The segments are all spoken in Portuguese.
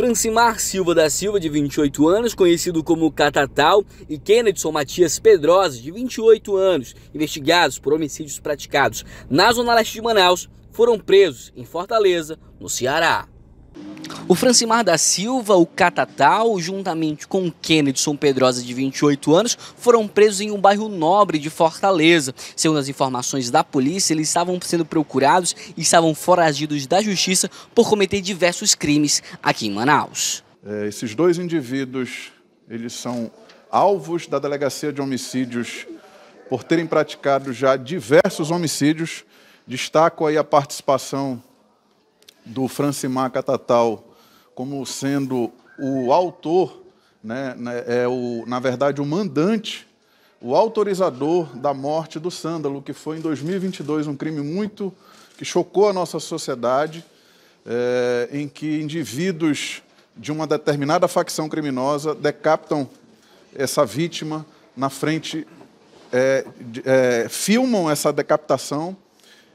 Francimar Silva da Silva, de 28 anos, conhecido como Catatal, e Kennedson Matias Pedrosa, de 28 anos, investigados por homicídios praticados na Zona Leste de Manaus, foram presos em Fortaleza, no Ceará. O Francimar da Silva, o Catatal, juntamente com o Kennedson Pedrosa, de 28 anos, foram presos em um bairro nobre de Fortaleza. Segundo as informações da polícia, eles estavam sendo procurados e estavam foragidos da justiça por cometer diversos crimes aqui em Manaus. É, esses dois indivíduos, eles são alvos da Delegacia de Homicídios por terem praticado já diversos homicídios. Destaco aí a participação do Francimar Catatal como sendo o autor, né, né, é o, na verdade o mandante, o autorizador da morte do Sândalo, que foi em 2022 um crime muito que chocou a nossa sociedade, é, em que indivíduos de uma determinada facção criminosa decapitam essa vítima na frente, é, é, filmam essa decapitação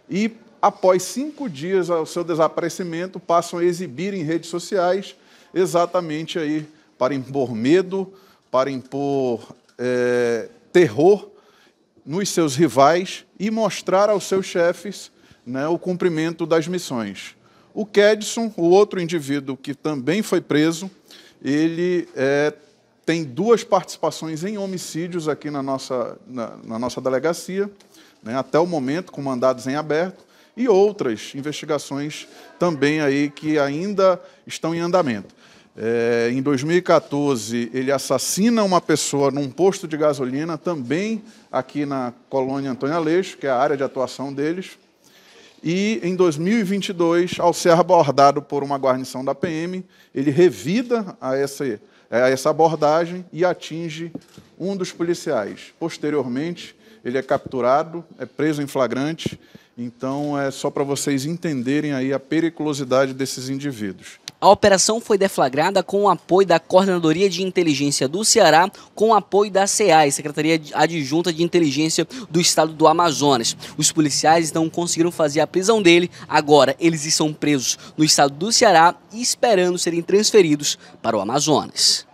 e após cinco dias ao seu desaparecimento, passam a exibir em redes sociais, exatamente aí para impor medo, para impor é, terror nos seus rivais e mostrar aos seus chefes né, o cumprimento das missões. O Kedson, o outro indivíduo que também foi preso, ele é, tem duas participações em homicídios aqui na nossa, na, na nossa delegacia, né, até o momento, com mandados em aberto e outras investigações também aí que ainda estão em andamento. É, em 2014, ele assassina uma pessoa num posto de gasolina, também aqui na colônia Antônio Aleixo, que é a área de atuação deles. E em 2022, ao ser abordado por uma guarnição da PM, ele revida a essa, a essa abordagem e atinge um dos policiais. Posteriormente, ele é capturado, é preso em flagrante então, é só para vocês entenderem aí a periculosidade desses indivíduos. A operação foi deflagrada com o apoio da Coordenadoria de Inteligência do Ceará, com o apoio da CEAI, Secretaria Adjunta de Inteligência do Estado do Amazonas. Os policiais não conseguiram fazer a prisão dele, agora eles estão presos no estado do Ceará e esperando serem transferidos para o Amazonas.